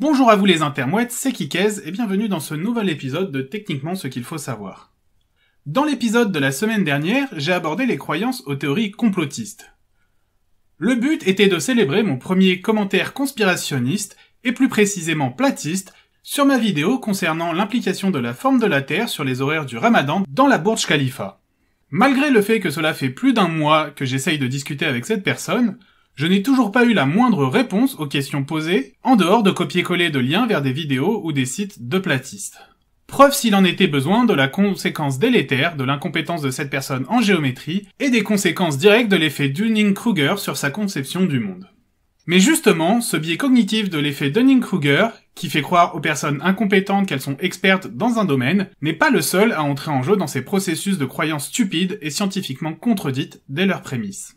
Bonjour à vous les intermouettes, c'est Kikez et bienvenue dans ce nouvel épisode de Techniquement ce qu'il faut savoir. Dans l'épisode de la semaine dernière, j'ai abordé les croyances aux théories complotistes. Le but était de célébrer mon premier commentaire conspirationniste, et plus précisément platiste, sur ma vidéo concernant l'implication de la forme de la Terre sur les horaires du ramadan dans la Burj Khalifa. Malgré le fait que cela fait plus d'un mois que j'essaye de discuter avec cette personne, je n'ai toujours pas eu la moindre réponse aux questions posées, en dehors de copier-coller de liens vers des vidéos ou des sites de platistes. Preuve s'il en était besoin de la conséquence délétère de l'incompétence de cette personne en géométrie et des conséquences directes de l'effet Dunning-Kruger sur sa conception du monde. Mais justement, ce biais cognitif de l'effet Dunning-Kruger, qui fait croire aux personnes incompétentes qu'elles sont expertes dans un domaine, n'est pas le seul à entrer en jeu dans ces processus de croyances stupides et scientifiquement contredites dès leur prémices.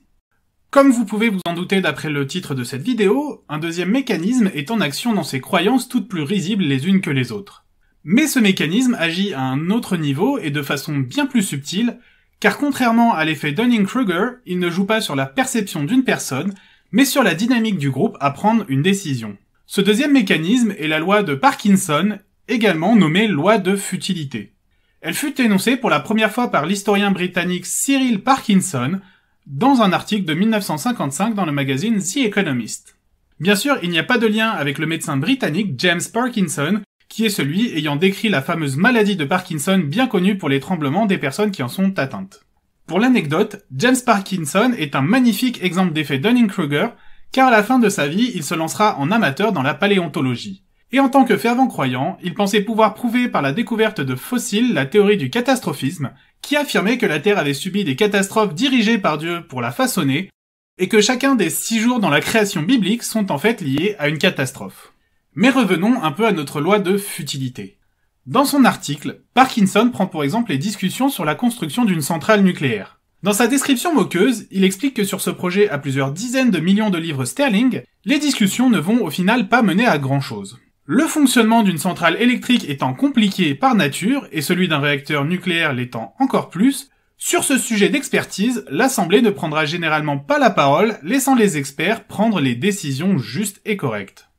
Comme vous pouvez vous en douter d'après le titre de cette vidéo, un deuxième mécanisme est en action dans ces croyances toutes plus risibles les unes que les autres. Mais ce mécanisme agit à un autre niveau et de façon bien plus subtile, car contrairement à l'effet Dunning-Kruger, il ne joue pas sur la perception d'une personne, mais sur la dynamique du groupe à prendre une décision. Ce deuxième mécanisme est la loi de Parkinson, également nommée loi de futilité. Elle fut énoncée pour la première fois par l'historien britannique Cyril Parkinson dans un article de 1955 dans le magazine The Economist. Bien sûr, il n'y a pas de lien avec le médecin britannique James Parkinson, qui est celui ayant décrit la fameuse maladie de Parkinson bien connue pour les tremblements des personnes qui en sont atteintes. Pour l'anecdote, James Parkinson est un magnifique exemple d'effet Dunning-Kruger, car à la fin de sa vie, il se lancera en amateur dans la paléontologie. Et en tant que fervent croyant, il pensait pouvoir prouver par la découverte de fossiles la théorie du catastrophisme, qui affirmait que la Terre avait subi des catastrophes dirigées par Dieu pour la façonner, et que chacun des six jours dans la création biblique sont en fait liés à une catastrophe. Mais revenons un peu à notre loi de futilité. Dans son article, Parkinson prend pour exemple les discussions sur la construction d'une centrale nucléaire. Dans sa description moqueuse, il explique que sur ce projet à plusieurs dizaines de millions de livres sterling, les discussions ne vont au final pas mener à grand chose. Le fonctionnement d'une centrale électrique étant compliqué par nature et celui d'un réacteur nucléaire l'étant encore plus, sur ce sujet d'expertise, l'Assemblée ne prendra généralement pas la parole, laissant les experts prendre les décisions justes et correctes.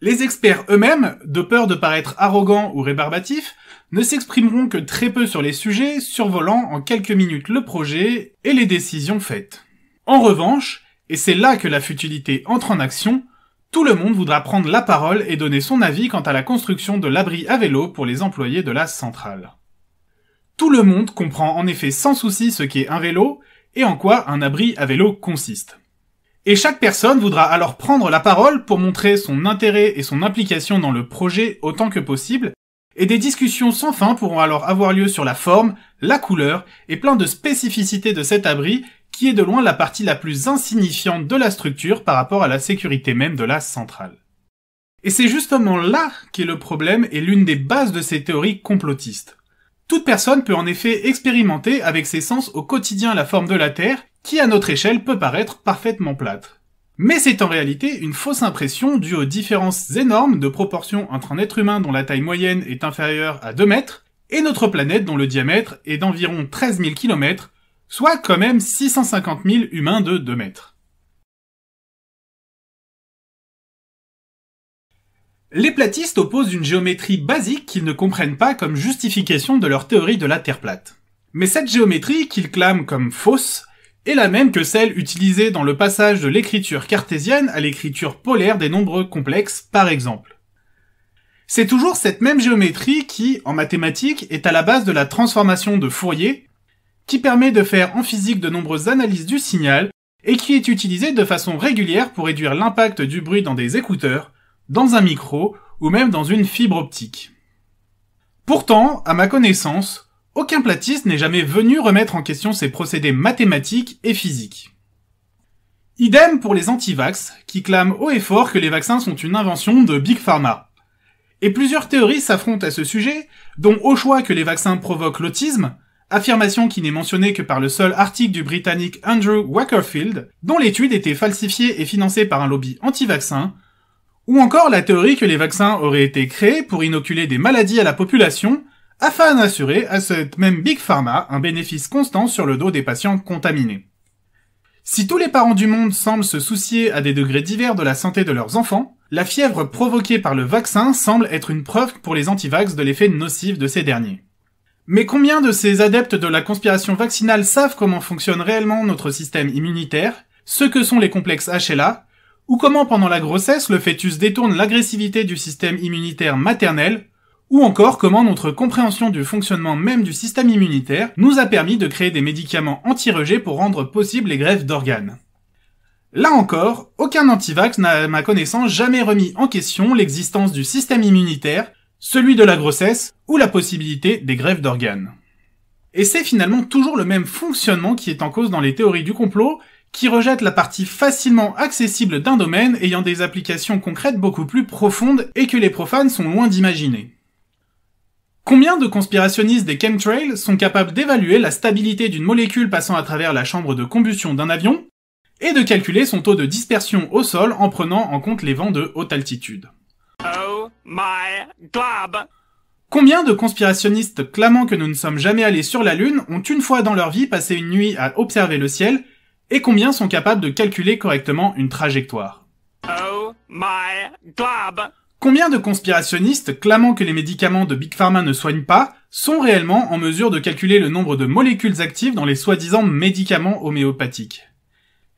Les experts eux-mêmes, de peur de paraître arrogants ou rébarbatifs, ne s'exprimeront que très peu sur les sujets, survolant en quelques minutes le projet et les décisions faites. En revanche, et c'est là que la futilité entre en action, tout le monde voudra prendre la parole et donner son avis quant à la construction de l'abri à vélo pour les employés de la centrale. Tout le monde comprend en effet sans souci ce qu'est un vélo et en quoi un abri à vélo consiste. Et chaque personne voudra alors prendre la parole pour montrer son intérêt et son implication dans le projet autant que possible, et des discussions sans fin pourront alors avoir lieu sur la forme, la couleur et plein de spécificités de cet abri qui est de loin la partie la plus insignifiante de la structure par rapport à la sécurité même de la centrale. Et c'est justement là qu'est le problème et l'une des bases de ces théories complotistes. Toute personne peut en effet expérimenter avec ses sens au quotidien la forme de la Terre, qui à notre échelle peut paraître parfaitement plate. Mais c'est en réalité une fausse impression due aux différences énormes de proportions entre un être humain dont la taille moyenne est inférieure à 2 mètres et notre planète dont le diamètre est d'environ 13 000 km, soit quand même 650 000 humains de 2 mètres. Les platistes opposent une géométrie basique qu'ils ne comprennent pas comme justification de leur théorie de la Terre plate. Mais cette géométrie qu'ils clament comme fausse est la même que celle utilisée dans le passage de l'écriture cartésienne à l'écriture polaire des nombres complexes, par exemple. C'est toujours cette même géométrie qui, en mathématiques, est à la base de la transformation de Fourier, qui permet de faire en physique de nombreuses analyses du signal et qui est utilisé de façon régulière pour réduire l'impact du bruit dans des écouteurs, dans un micro ou même dans une fibre optique. Pourtant, à ma connaissance, aucun platiste n'est jamais venu remettre en question ces procédés mathématiques et physiques. Idem pour les antivax, qui clament haut et fort que les vaccins sont une invention de Big Pharma. Et plusieurs théories s'affrontent à ce sujet, dont au choix que les vaccins provoquent l'autisme, affirmation qui n'est mentionnée que par le seul article du Britannique Andrew Wackerfield, dont l'étude était falsifiée et financée par un lobby anti-vaccin, ou encore la théorie que les vaccins auraient été créés pour inoculer des maladies à la population, afin d'assurer à cette même Big Pharma un bénéfice constant sur le dos des patients contaminés. Si tous les parents du monde semblent se soucier à des degrés divers de la santé de leurs enfants, la fièvre provoquée par le vaccin semble être une preuve pour les antivax de l'effet nocif de ces derniers. Mais combien de ces adeptes de la conspiration vaccinale savent comment fonctionne réellement notre système immunitaire, ce que sont les complexes HLA, ou comment pendant la grossesse le fœtus détourne l'agressivité du système immunitaire maternel, ou encore comment notre compréhension du fonctionnement même du système immunitaire nous a permis de créer des médicaments anti-rejet pour rendre possibles les greffes d'organes. Là encore, aucun antivax n'a à ma connaissance jamais remis en question l'existence du système immunitaire, celui de la grossesse ou la possibilité des grèves d'organes. Et c'est finalement toujours le même fonctionnement qui est en cause dans les théories du complot, qui rejettent la partie facilement accessible d'un domaine ayant des applications concrètes beaucoup plus profondes et que les profanes sont loin d'imaginer. Combien de conspirationnistes des chemtrails sont capables d'évaluer la stabilité d'une molécule passant à travers la chambre de combustion d'un avion et de calculer son taux de dispersion au sol en prenant en compte les vents de haute altitude my Combien de conspirationnistes clamant que nous ne sommes jamais allés sur la Lune ont une fois dans leur vie passé une nuit à observer le ciel et combien sont capables de calculer correctement une trajectoire Oh my glob. Combien de conspirationnistes clamant que les médicaments de Big Pharma ne soignent pas sont réellement en mesure de calculer le nombre de molécules actives dans les soi-disant médicaments homéopathiques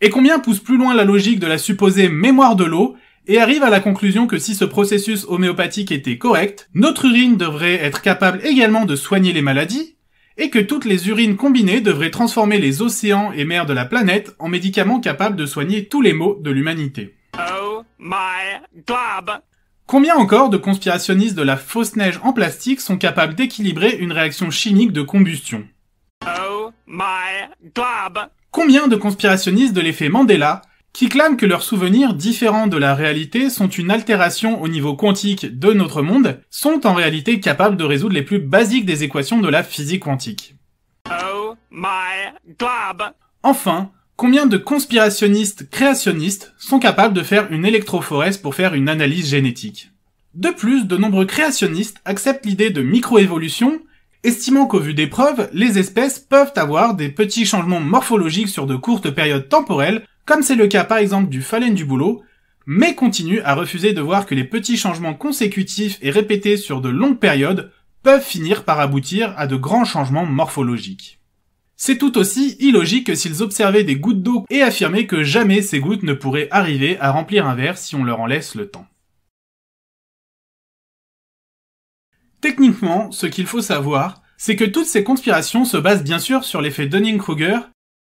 Et combien poussent plus loin la logique de la supposée mémoire de l'eau et arrive à la conclusion que si ce processus homéopathique était correct, notre urine devrait être capable également de soigner les maladies, et que toutes les urines combinées devraient transformer les océans et mers de la planète en médicaments capables de soigner tous les maux de l'humanité. Oh my Combien encore de conspirationnistes de la fausse neige en plastique sont capables d'équilibrer une réaction chimique de combustion Oh my Combien de conspirationnistes de l'effet Mandela qui clament que leurs souvenirs différents de la réalité sont une altération au niveau quantique de notre monde, sont en réalité capables de résoudre les plus basiques des équations de la physique quantique. Oh my Enfin, combien de conspirationnistes créationnistes sont capables de faire une électrophorèse pour faire une analyse génétique De plus, de nombreux créationnistes acceptent l'idée de microévolution, estimant qu'au vu des preuves, les espèces peuvent avoir des petits changements morphologiques sur de courtes périodes temporelles comme c'est le cas par exemple du phalène du boulot, mais continue à refuser de voir que les petits changements consécutifs et répétés sur de longues périodes peuvent finir par aboutir à de grands changements morphologiques. C'est tout aussi illogique que s'ils observaient des gouttes d'eau et affirmaient que jamais ces gouttes ne pourraient arriver à remplir un verre si on leur en laisse le temps. Techniquement, ce qu'il faut savoir, c'est que toutes ces conspirations se basent bien sûr sur l'effet Dunning-Kruger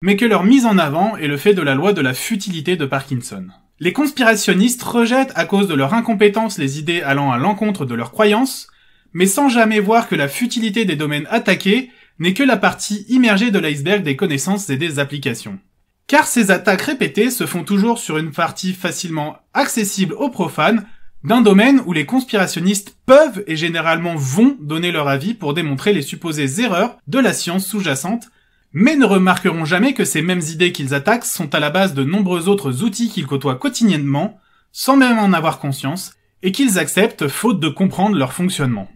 mais que leur mise en avant est le fait de la loi de la futilité de Parkinson. Les conspirationnistes rejettent à cause de leur incompétence les idées allant à l'encontre de leurs croyances, mais sans jamais voir que la futilité des domaines attaqués n'est que la partie immergée de l'iceberg des connaissances et des applications. Car ces attaques répétées se font toujours sur une partie facilement accessible aux profanes d'un domaine où les conspirationnistes peuvent et généralement vont donner leur avis pour démontrer les supposées erreurs de la science sous-jacente mais ne remarqueront jamais que ces mêmes idées qu'ils attaquent sont à la base de nombreux autres outils qu'ils côtoient quotidiennement, sans même en avoir conscience, et qu'ils acceptent faute de comprendre leur fonctionnement.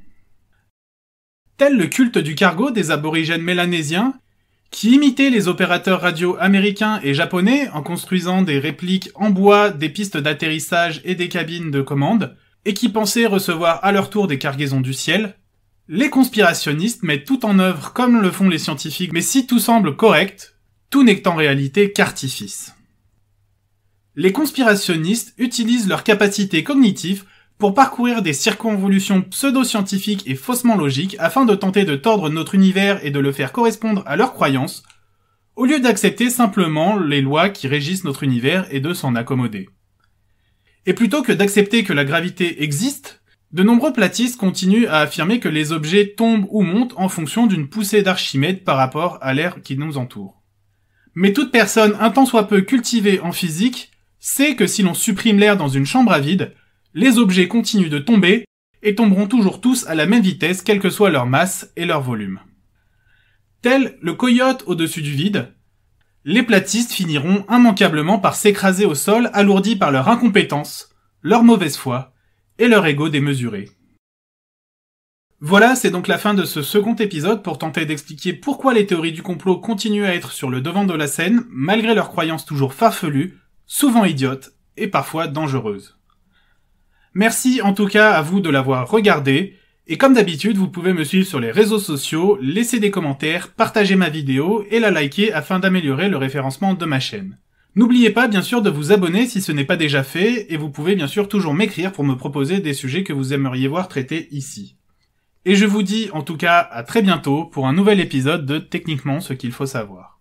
Tel le culte du cargo des aborigènes mélanésiens, qui imitaient les opérateurs radio américains et japonais en construisant des répliques en bois des pistes d'atterrissage et des cabines de commande, et qui pensaient recevoir à leur tour des cargaisons du ciel, les conspirationnistes mettent tout en œuvre comme le font les scientifiques, mais si tout semble correct, tout n'est en réalité qu'artifice. Les conspirationnistes utilisent leurs capacités cognitives pour parcourir des circonvolutions pseudo-scientifiques et faussement logiques afin de tenter de tordre notre univers et de le faire correspondre à leurs croyances, au lieu d'accepter simplement les lois qui régissent notre univers et de s'en accommoder. Et plutôt que d'accepter que la gravité existe, de nombreux platistes continuent à affirmer que les objets tombent ou montent en fonction d'une poussée d'Archimède par rapport à l'air qui nous entoure. Mais toute personne un tant soit peu cultivée en physique sait que si l'on supprime l'air dans une chambre à vide, les objets continuent de tomber et tomberont toujours tous à la même vitesse quelle que soit leur masse et leur volume. Tel le coyote au-dessus du vide, les platistes finiront immanquablement par s'écraser au sol alourdis par leur incompétence, leur mauvaise foi et leur ego démesuré. Voilà, c'est donc la fin de ce second épisode pour tenter d'expliquer pourquoi les théories du complot continuent à être sur le devant de la scène, malgré leurs croyances toujours farfelues, souvent idiotes et parfois dangereuses. Merci en tout cas à vous de l'avoir regardé, et comme d'habitude, vous pouvez me suivre sur les réseaux sociaux, laisser des commentaires, partager ma vidéo et la liker afin d'améliorer le référencement de ma chaîne. N'oubliez pas bien sûr de vous abonner si ce n'est pas déjà fait, et vous pouvez bien sûr toujours m'écrire pour me proposer des sujets que vous aimeriez voir traités ici. Et je vous dis en tout cas à très bientôt pour un nouvel épisode de Techniquement ce qu'il faut savoir.